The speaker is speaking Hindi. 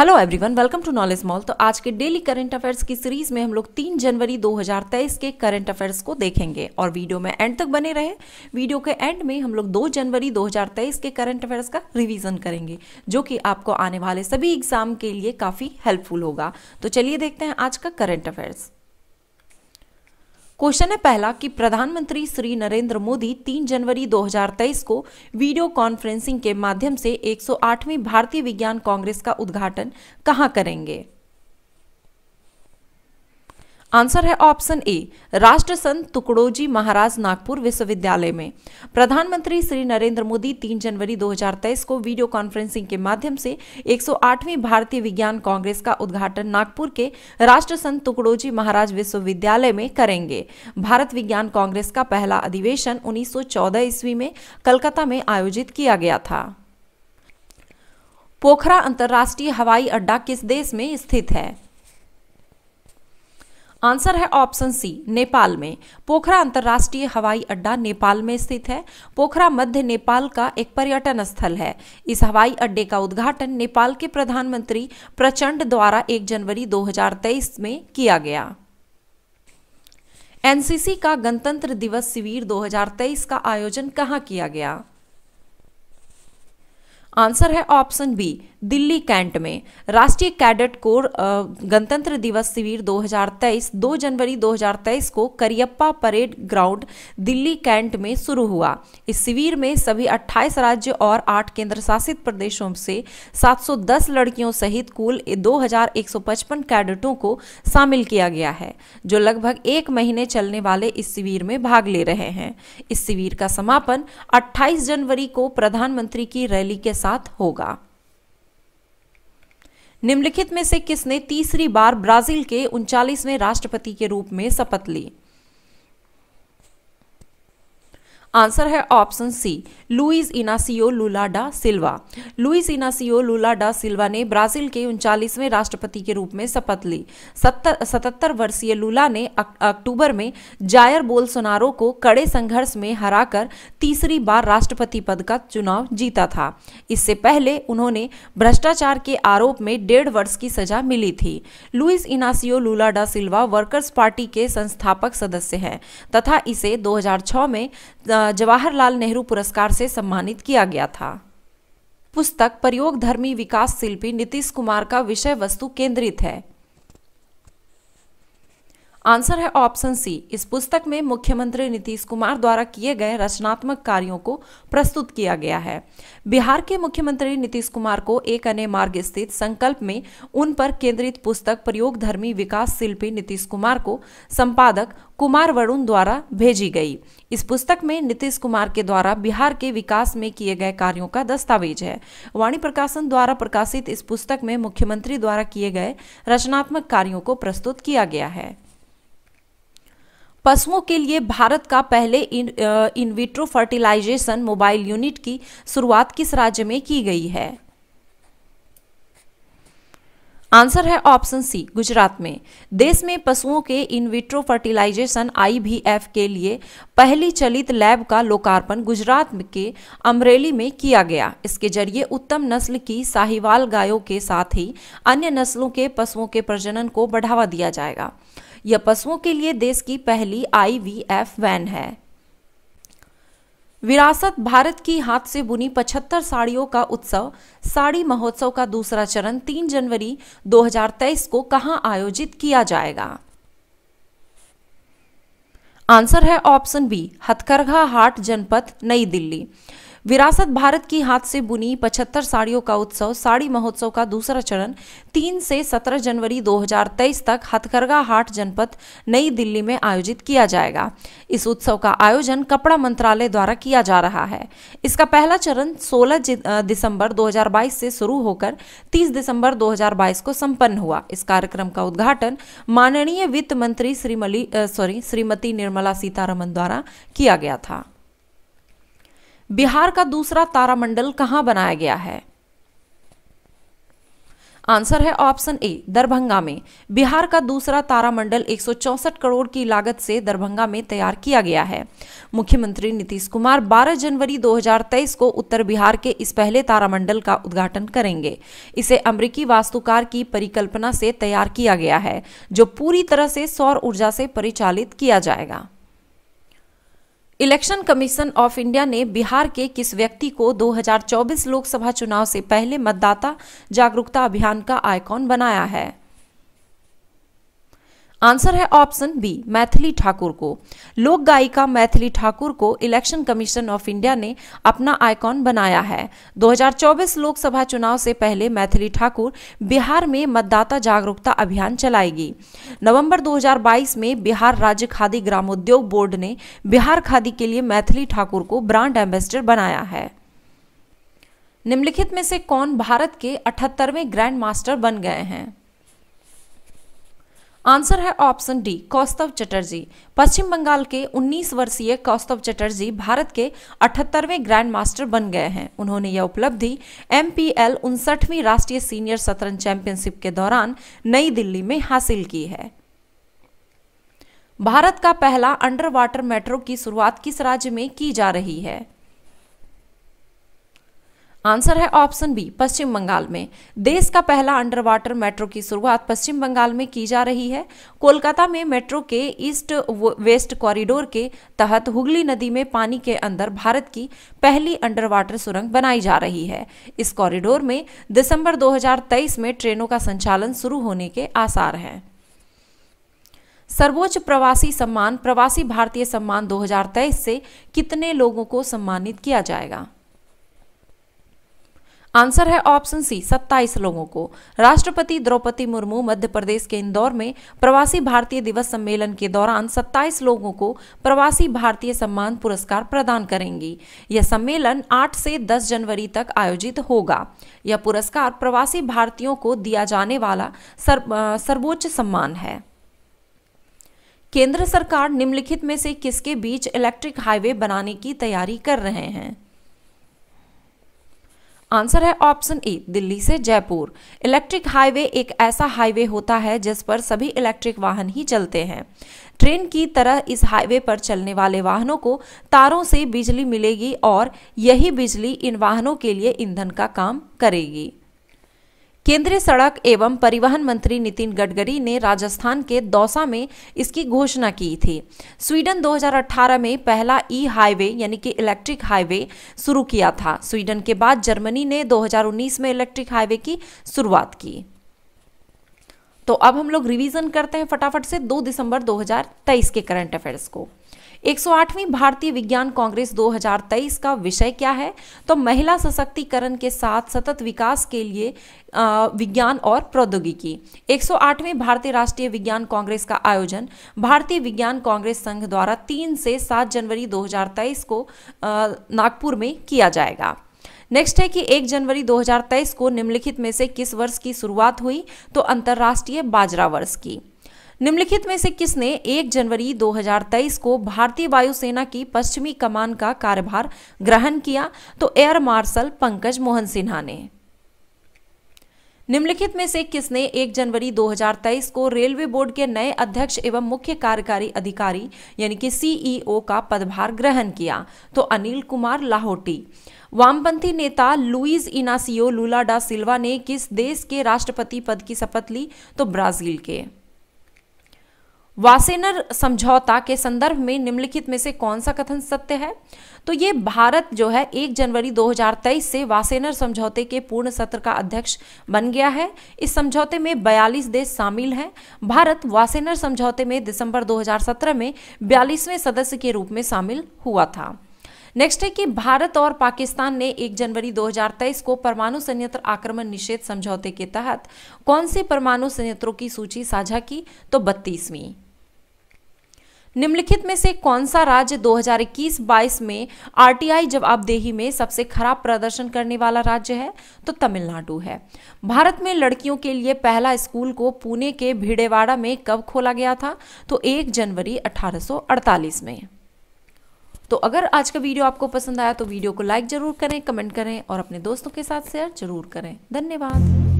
hello everyone welcome to knowledge mall तो आज के डेली करंट अफेयर्स की सीरीज में हम लोग 3 जनवरी 2023 के करंट अफेयर्स को देखेंगे और वीडियो में एंड तक बने रहे वीडियो के एंड में हम लोग 2 जनवरी 2023 के करंट अफेयर्स का रिवीजन करेंगे जो कि आपको आने वाले सभी एग्जाम के लिए काफ़ी हेल्पफुल होगा तो चलिए देखते हैं आज का करंट अफेयर्स क्वेश्चन है पहला कि प्रधानमंत्री श्री नरेंद्र मोदी 3 जनवरी 2023 को वीडियो कॉन्फ्रेंसिंग के माध्यम से 108वीं भारतीय विज्ञान कांग्रेस का उद्घाटन कहां करेंगे आंसर है ऑप्शन ए राष्ट्र संत तुकड़ोजी महाराज नागपुर विश्वविद्यालय में प्रधानमंत्री श्री नरेंद्र मोदी 3 जनवरी 2023 को वीडियो कॉन्फ्रेंसिंग के माध्यम से 108वीं भारतीय विज्ञान कांग्रेस का उद्घाटन नागपुर के राष्ट्र संत तुकड़ोजी महाराज विश्वविद्यालय में करेंगे भारत विज्ञान कांग्रेस का पहला अधिवेशन उन्नीस ईस्वी में कलकत्ता में आयोजित किया गया था पोखरा अंतर्राष्ट्रीय हवाई अड्डा किस देश में स्थित है आंसर है ऑप्शन सी नेपाल में पोखरा अंतर्राष्ट्रीय हवाई अड्डा नेपाल में स्थित है पोखरा मध्य नेपाल का एक पर्यटन स्थल है इस हवाई अड्डे का उद्घाटन नेपाल के प्रधानमंत्री प्रचंड द्वारा 1 जनवरी 2023 में किया गया एनसीसी का गणतंत्र दिवस शिविर 2023 का आयोजन कहाँ किया गया आंसर है ऑप्शन बी दिल्ली कैंट में राष्ट्रीय कैडेट कोर गणतंत्र दिवस शिविर 2023 2 जनवरी 2023 को Cariappa parade ground Delhi cantt में शुरू हुआ इस शिविर में सभी 28 राज्य और 8 केंद्र शासित प्रदेशों से 710 लड़कियों सहित कुल 2155 कैडेटों को शामिल किया गया है जो लगभग एक महीने चलने वाले इस शिविर में भाग ले रहे हैं इस शिविर का समापन अट्ठाईस जनवरी को प्रधानमंत्री की रैली के साथ होगा निम्नलिखित में से किसने तीसरी बार ब्राजील के उनचालीसवें राष्ट्रपति के रूप में शपथ ली आंसर है option C Luiz Inacio Lula da Silva Luiz Inacio Lula da Silva ने ब्राजील के उनचालीसवें राष्ट्रपति के रूप में शपथ ली सतहत्तर वर्षीय लुला ने अक्टूबर में जायर बोलसोनारो को कड़े संघर्ष में हराकर तीसरी बार राष्ट्रपति पद का चुनाव जीता था इससे पहले उन्होंने भ्रष्टाचार के आरोप में डेढ़ वर्ष की सजा मिली थी Luiz Inacio Lula da Silva workers party के संस्थापक सदस्य हैं तथा इसे 2006 में जवाहरलाल नेहरू पुरस्कार से सम्मानित किया गया था पुस्तक प्रयोग धर्मी विकास शिल्पी नीतीश कुमार का विषय वस्तु केंद्रित है आंसर है ऑप्शन सी इस पुस्तक में मुख्यमंत्री नीतीश कुमार द्वारा किए गए रचनात्मक कार्यों को प्रस्तुत किया गया है बिहार के मुख्यमंत्री नीतीश कुमार को एक अन्य मार्ग स्थित संकल्प में उन पर केंद्रित पुस्तक प्रयोग धर्मी विकास शिल्पी नीतीश कुमार को संपादक कुमार वरुण द्वारा भेजी गई इस पुस्तक में नीतीश कुमार के द्वारा बिहार के विकास में किए गए कार्यों का दस्तावेज है वाणी प्रकाशन द्वारा प्रकाशित इस पुस्तक में मुख्यमंत्री द्वारा किए गए रचनात्मक कार्यों को प्रस्तुत किया गया है पशुओं के लिए भारत का पहले in in vitro fertilisation mobile unit की शुरुआत किस राज्य में की गई है आंसर है ऑप्शन सी गुजरात में देश में पशुओं के इनविट्रो फर्टिलाइजेशन आईवीएफ के लिए पहली चलित लैब का लोकार्पण गुजरात के अमरेली में किया गया इसके जरिए उत्तम नस्ल की साहिवाल गायों के साथ ही अन्य नस्लों के पशुओं के प्रजनन को बढ़ावा दिया जाएगा यह पशुओं के लिए देश की पहली आईवीएफ वैन है विरासत भारत की हाथ से बुनी 75 साड़ियों का उत्सव साड़ी महोत्सव का दूसरा चरण 3 जनवरी 2023 को कहां आयोजित किया जाएगा आंसर है ऑप्शन बी हथकरघा हाट जनपद नई दिल्ली विरासत भारत की हाथ से बुनी 75 साड़ियों का उत्सव साड़ी महोत्सव का दूसरा चरण 3 से 17 जनवरी 2023 तक हथकरघा हाट जनपद नई दिल्ली में आयोजित किया जाएगा इस उत्सव का आयोजन कपड़ा मंत्रालय द्वारा किया जा रहा है इसका पहला चरण 16 दिसंबर 2022 से शुरू होकर 30 दिसंबर 2022 को संपन्न हुआ इस कार्यक्रम का उद्घाटन माननीय वित्त मंत्री श्रीमली सॉरी श्रीमती निर्मला सीतारमन द्वारा किया गया था बिहार का दूसरा तारामंडल कहां बनाया गया है आंसर है ऑप्शन ए दरभंगा में बिहार का दूसरा तारामंडल 164 करोड़ की लागत से दरभंगा में तैयार किया गया है मुख्यमंत्री नीतीश कुमार 12 जनवरी 2023 को उत्तर बिहार के इस पहले तारामंडल का उद्घाटन करेंगे इसे अमरीकी वास्तुकार की परिकल्पना से तैयार किया गया है जो पूरी तरह से सौर ऊर्जा से परिचालित किया जाएगा इलेक्शन कमीशन ऑफ इंडिया ने बिहार के किस व्यक्ति को 2024 लोकसभा चुनाव से पहले मतदाता जागरूकता अभियान का आइकॉन बनाया है आंसर है ऑप्शन बी मैथिली ठाकुर को लोक गायिका मैथिली ठाकुर को इलेक्शन कमीशन ऑफ इंडिया ने अपना आइकॉन बनाया है 2024 लोकसभा चुनाव से पहले मैथिली ठाकुर बिहार में मतदाता जागरूकता अभियान चलाएगी नवंबर 2022 में बिहार राज्य खादी ग्रामोद्योग बोर्ड ने बिहार खादी के लिए मैथिली ठाकुर को ब्रांड एम्बेसडर बनाया है निम्नलिखित में से कौन भारत के अठहत्तरवें ग्रैंड मास्टर बन गए हैं आंसर है ऑप्शन डी कौस्तव चटर्जी पश्चिम बंगाल के 19 वर्षीय कौस्तव चटर्जी भारत के 78वें ग्रैंड मास्टर बन गए हैं उन्होंने यह उपलब्धि एम पी एल उनसठवीं राष्ट्रीय सीनियर शतरंज चैंपियनशिप के दौरान नई दिल्ली में हासिल की है भारत का पहला अंडर वाटर मेट्रो की शुरुआत किस राज्य में की जा रही है आंसर है ऑप्शन बी पश्चिम बंगाल में देश का पहला अंडर वाटर मेट्रो की शुरुआत पश्चिम बंगाल में की जा रही है कोलकाता में मेट्रो के ईस्ट वेस्ट कॉरिडोर के तहत हुगली नदी में पानी के अंदर भारत की पहली अंडर वाटर सुरंग बनाई जा रही है इस कॉरिडोर में दिसंबर 2023 में ट्रेनों का संचालन शुरू होने के आसार हैं सर्वोच्च प्रवासी सम्मान प्रवासी भारतीय सम्मान 2023 से कितने लोगों को सम्मानित किया जाएगा आंसर है ऑप्शन सी 27 लोगों को राष्ट्रपति द्रौपदी मुर्मू मध्य प्रदेश के इंदौर में प्रवासी भारतीय दिवस सम्मेलन के दौरान 27 लोगों को प्रवासी भारतीय सम्मान पुरस्कार प्रदान करेंगी यह सम्मेलन 8 से 10 जनवरी तक आयोजित होगा यह पुरस्कार प्रवासी भारतीयों को दिया जाने वाला सर, सर्वोच्च सम्मान है केंद्र सरकार निम्नलिखित में से किसके बीच इलेक्ट्रिक हाईवे बनाने की तैयारी कर रहे हैं आंसर है ऑप्शन ए दिल्ली से जयपुर इलेक्ट्रिक हाईवे एक ऐसा हाईवे होता है जिस पर सभी इलेक्ट्रिक वाहन ही चलते हैं ट्रेन की तरह इस हाईवे पर चलने वाले वाहनों को तारों से बिजली मिलेगी और यही बिजली इन वाहनों के लिए ईंधन का काम करेगी केंद्रीय सड़क एवं परिवहन मंत्री नितिन गडकरी ने राजस्थान के दौसा में इसकी घोषणा की थी स्वीडन 2018 में पहला ई हाईवे यानी कि इलेक्ट्रिक हाईवे शुरू किया था स्वीडन के बाद जर्मनी ने 2019 में इलेक्ट्रिक हाईवे की शुरुआत की तो अब हम लोग रिवीजन करते हैं फटाफट से 2 दिसंबर 2023 के करंट अफेयर्स को 108वीं भारतीय विज्ञान कांग्रेस 2023 का विषय क्या है तो महिला सशक्तिकरण के साथ सतत विकास के लिए विज्ञान और प्रौद्योगिकी 108वीं भारतीय राष्ट्रीय विज्ञान कांग्रेस का आयोजन भारतीय विज्ञान कांग्रेस संघ द्वारा 3 से 7 जनवरी 2023 को नागपुर में किया जाएगा नेक्स्ट है कि 1 जनवरी 2023 को निम्नलिखित में से किस वर्ष की शुरुआत हुई तो अंतर्राष्ट्रीय बाजरा वर्ष की निम्नलिखित में से किसने 1 जनवरी 2023 को भारतीय वायुसेना की पश्चिमी कमान का कार्यभार ग्रहण किया तो एयर मार्शल पंकज मोहन सिन्हा ने निम्नलिखित में से किसने 1 जनवरी 2023 को रेलवे बोर्ड के नए अध्यक्ष एवं मुख्य कार्यकारी अधिकारी यानी कि सीईओ e का पदभार ग्रहण किया तो अनिल कुमार लाहौटी वामपंथी नेता लुइस इनासियो लूलाडा सिल्वा ने किस देश के राष्ट्रपति पद की शपथ ली तो ब्राजील के वासेनर समझौता के संदर्भ में निम्नलिखित में से कौन सा कथन सत्य है तो ये भारत जो है 1 जनवरी 2023 से वासेनर समझौते के पूर्ण सत्र का अध्यक्ष बन गया है इस समझौते में 42 देश शामिल हैं भारत वासेनर समझौते में दिसंबर 2017 में बयालीसवें सदस्य के रूप में शामिल हुआ था नेक्स्ट है कि भारत और पाकिस्तान ने 1 जनवरी 2023 को परमाणु संयंत्र आक्रमण निषेध समझौते के तहत कौन से परमाणु संयंत्रों की सूची साझा की तो बत्तीसवीं निम्नलिखित में से कौन सा राज्य 2021-22 में आरटीआई जवाबदेही में सबसे खराब प्रदर्शन करने वाला राज्य है तो तमिलनाडु है भारत में लड़कियों के लिए पहला स्कूल को पुणे के भिड़ेवाड़ा में कब खोला गया था तो 1 जनवरी 1848 में तो अगर आज का वीडियो आपको पसंद आया तो वीडियो को लाइक जरूर करें कमेंट करें और अपने दोस्तों के साथ शेयर जरूर करें धन्यवाद